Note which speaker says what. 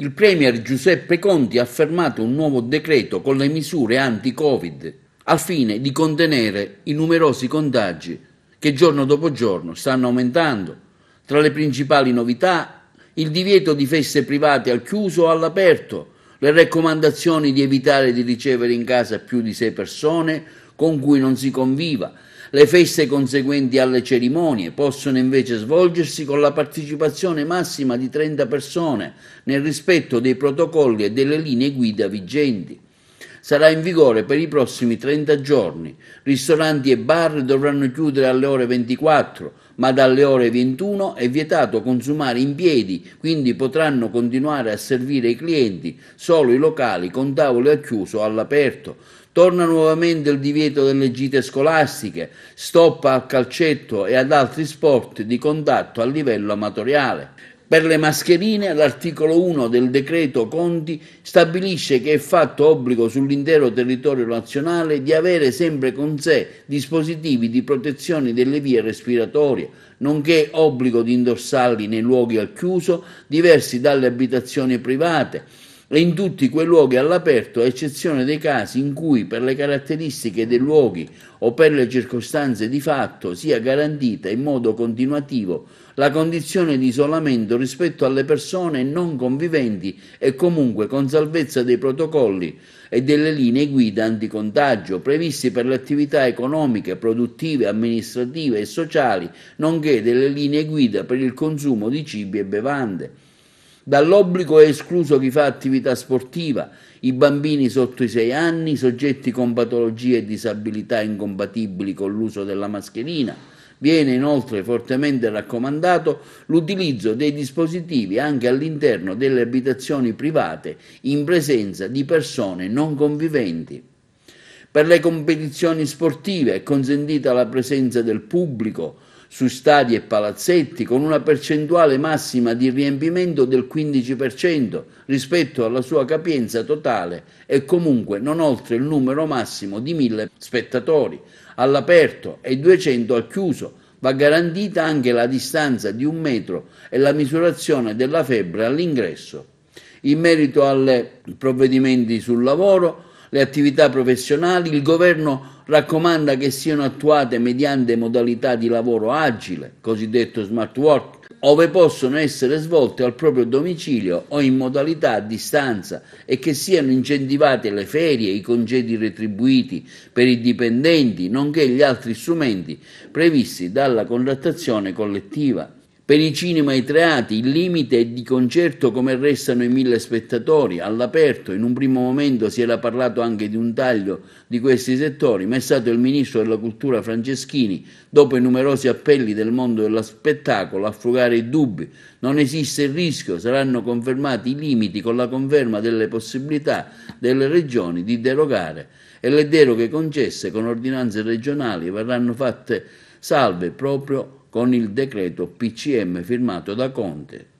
Speaker 1: il Premier Giuseppe Conti ha affermato un nuovo decreto con le misure anti-Covid al fine di contenere i numerosi contagi che giorno dopo giorno stanno aumentando. Tra le principali novità il divieto di feste private al chiuso o all'aperto, le raccomandazioni di evitare di ricevere in casa più di sei persone con cui non si conviva, le feste conseguenti alle cerimonie possono invece svolgersi con la partecipazione massima di 30 persone, nel rispetto dei protocolli e delle linee guida vigenti sarà in vigore per i prossimi 30 giorni. Ristoranti e bar dovranno chiudere alle ore 24, ma dalle ore 21 è vietato consumare in piedi, quindi potranno continuare a servire i clienti solo i locali con tavole a chiuso all'aperto. Torna nuovamente il divieto delle gite scolastiche, stoppa al calcetto e ad altri sport di contatto a livello amatoriale. Per le mascherine l'articolo 1 del decreto Conti stabilisce che è fatto obbligo sull'intero territorio nazionale di avere sempre con sé dispositivi di protezione delle vie respiratorie, nonché obbligo di indossarli nei luoghi al chiuso diversi dalle abitazioni private e in tutti quei luoghi all'aperto, a eccezione dei casi in cui per le caratteristiche dei luoghi o per le circostanze di fatto sia garantita in modo continuativo la condizione di isolamento rispetto alle persone non conviventi e comunque con salvezza dei protocolli e delle linee guida anticontagio previsti per le attività economiche, produttive, amministrative e sociali, nonché delle linee guida per il consumo di cibi e bevande Dall'obbligo è escluso chi fa attività sportiva, i bambini sotto i 6 anni, i soggetti con patologie e disabilità incompatibili con l'uso della mascherina. Viene inoltre fortemente raccomandato l'utilizzo dei dispositivi anche all'interno delle abitazioni private in presenza di persone non conviventi. Per le competizioni sportive è consentita la presenza del pubblico, su stadi e palazzetti con una percentuale massima di riempimento del 15% rispetto alla sua capienza totale e comunque non oltre il numero massimo di 1000 spettatori all'aperto e 200 al chiuso. Va garantita anche la distanza di un metro e la misurazione della febbre all'ingresso. In merito ai provvedimenti sul lavoro, le attività professionali, il governo raccomanda che siano attuate mediante modalità di lavoro agile, cosiddetto smart work, ove possono essere svolte al proprio domicilio o in modalità a distanza e che siano incentivate le ferie, i congedi retribuiti per i dipendenti, nonché gli altri strumenti previsti dalla contrattazione collettiva. Per i cinema e i teatri il limite è di concerto come restano i mille spettatori all'aperto. In un primo momento si era parlato anche di un taglio di questi settori, ma è stato il ministro della cultura Franceschini, dopo i numerosi appelli del mondo dello spettacolo, a frugare i dubbi. Non esiste il rischio, saranno confermati i limiti con la conferma delle possibilità delle regioni di derogare e le deroghe concesse con ordinanze regionali verranno fatte salve proprio con il decreto PCM firmato da Conte